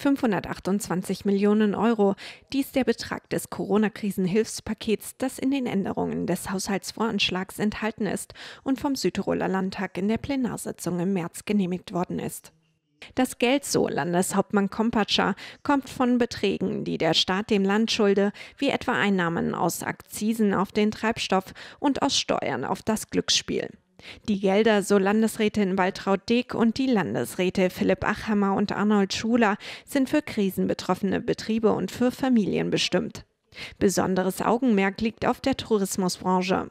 528 Millionen Euro. Dies der Betrag des Corona-Krisenhilfspakets, das in den Änderungen des Haushaltsvoranschlags enthalten ist und vom Südtiroler Landtag in der Plenarsitzung im März genehmigt worden ist. Das Geld, so Landeshauptmann Kompatscher, kommt von Beträgen, die der Staat dem Land schulde, wie etwa Einnahmen aus Akzisen auf den Treibstoff und aus Steuern auf das Glücksspiel. Die Gelder, so Landesrätin Waltraud Deek und die Landesräte Philipp Achhammer und Arnold Schuler, sind für krisenbetroffene Betriebe und für Familien bestimmt. Besonderes Augenmerk liegt auf der Tourismusbranche.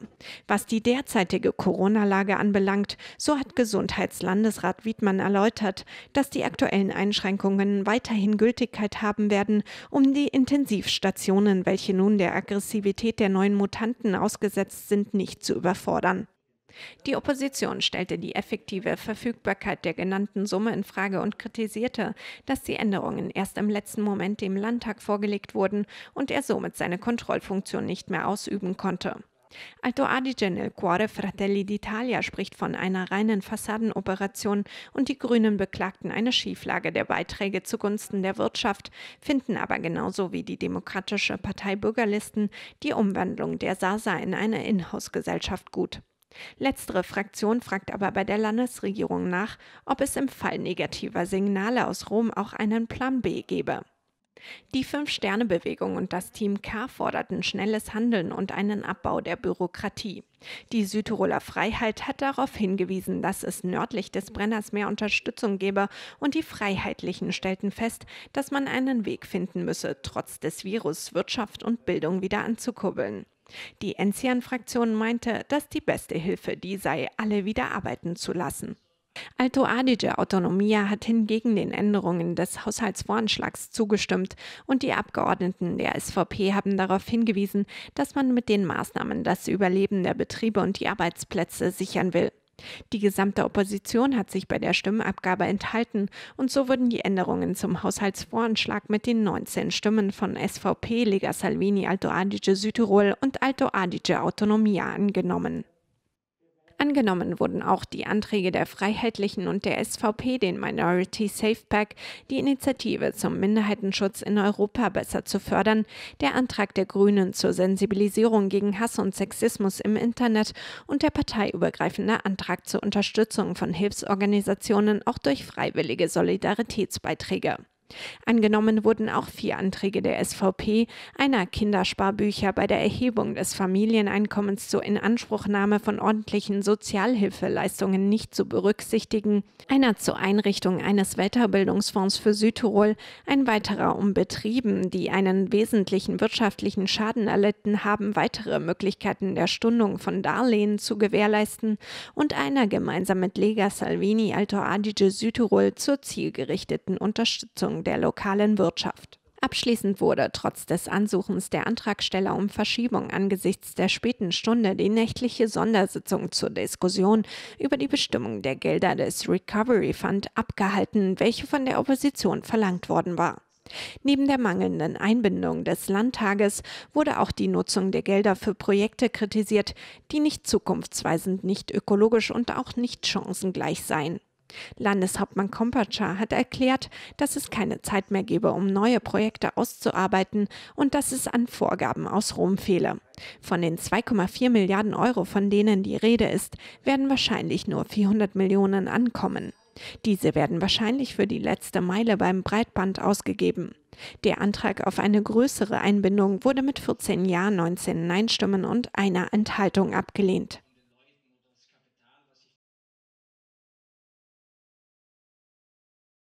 Was die derzeitige Corona-Lage anbelangt, so hat Gesundheitslandesrat Wiedmann erläutert, dass die aktuellen Einschränkungen weiterhin Gültigkeit haben werden, um die Intensivstationen, welche nun der Aggressivität der neuen Mutanten ausgesetzt sind, nicht zu überfordern. Die Opposition stellte die effektive Verfügbarkeit der genannten Summe in Frage und kritisierte, dass die Änderungen erst im letzten Moment dem Landtag vorgelegt wurden und er somit seine Kontrollfunktion nicht mehr ausüben konnte. Alto Adige nel cuore Fratelli d'Italia spricht von einer reinen Fassadenoperation und die Grünen beklagten eine Schieflage der Beiträge zugunsten der Wirtschaft, finden aber genauso wie die Demokratische Partei Bürgerlisten die Umwandlung der SASA in eine Inhouse-Gesellschaft gut. Letztere Fraktion fragt aber bei der Landesregierung nach, ob es im Fall negativer Signale aus Rom auch einen Plan B gebe. Die Fünf-Sterne-Bewegung und das Team K forderten schnelles Handeln und einen Abbau der Bürokratie. Die Südtiroler Freiheit hat darauf hingewiesen, dass es nördlich des Brenners mehr Unterstützung gebe und die Freiheitlichen stellten fest, dass man einen Weg finden müsse, trotz des Virus Wirtschaft und Bildung wieder anzukurbeln. Die Enzian-Fraktion meinte, dass die beste Hilfe die sei, alle wieder arbeiten zu lassen. Alto Adige Autonomia hat hingegen den Änderungen des Haushaltsvoranschlags zugestimmt und die Abgeordneten der SVP haben darauf hingewiesen, dass man mit den Maßnahmen das Überleben der Betriebe und die Arbeitsplätze sichern will. Die gesamte Opposition hat sich bei der Stimmabgabe enthalten und so wurden die Änderungen zum Haushaltsvoranschlag mit den 19 Stimmen von SVP, Lega Salvini, Alto Adige Südtirol und Alto Adige Autonomia angenommen. Angenommen wurden auch die Anträge der Freiheitlichen und der SVP, den Minority Safe Pack, die Initiative zum Minderheitenschutz in Europa besser zu fördern, der Antrag der Grünen zur Sensibilisierung gegen Hass und Sexismus im Internet und der parteiübergreifende Antrag zur Unterstützung von Hilfsorganisationen auch durch freiwillige Solidaritätsbeiträge. Angenommen wurden auch vier Anträge der SVP, einer Kindersparbücher bei der Erhebung des Familieneinkommens zur Inanspruchnahme von ordentlichen Sozialhilfeleistungen nicht zu berücksichtigen, einer zur Einrichtung eines Wetterbildungsfonds für Südtirol, ein weiterer um Betrieben, die einen wesentlichen wirtschaftlichen Schaden erlitten haben, weitere Möglichkeiten der Stundung von Darlehen zu gewährleisten und einer gemeinsam mit Lega Salvini Alto Adige Südtirol zur zielgerichteten Unterstützung der lokalen Wirtschaft. Abschließend wurde trotz des Ansuchens der Antragsteller um Verschiebung angesichts der späten Stunde die nächtliche Sondersitzung zur Diskussion über die Bestimmung der Gelder des Recovery Fund abgehalten, welche von der Opposition verlangt worden war. Neben der mangelnden Einbindung des Landtages wurde auch die Nutzung der Gelder für Projekte kritisiert, die nicht zukunftsweisend, nicht ökologisch und auch nicht chancengleich seien. Landeshauptmann Kompatscha hat erklärt, dass es keine Zeit mehr gebe, um neue Projekte auszuarbeiten und dass es an Vorgaben aus Rom fehle. Von den 2,4 Milliarden Euro, von denen die Rede ist, werden wahrscheinlich nur 400 Millionen ankommen. Diese werden wahrscheinlich für die letzte Meile beim Breitband ausgegeben. Der Antrag auf eine größere Einbindung wurde mit 14 Ja, 19 Nein-Stimmen und einer Enthaltung abgelehnt.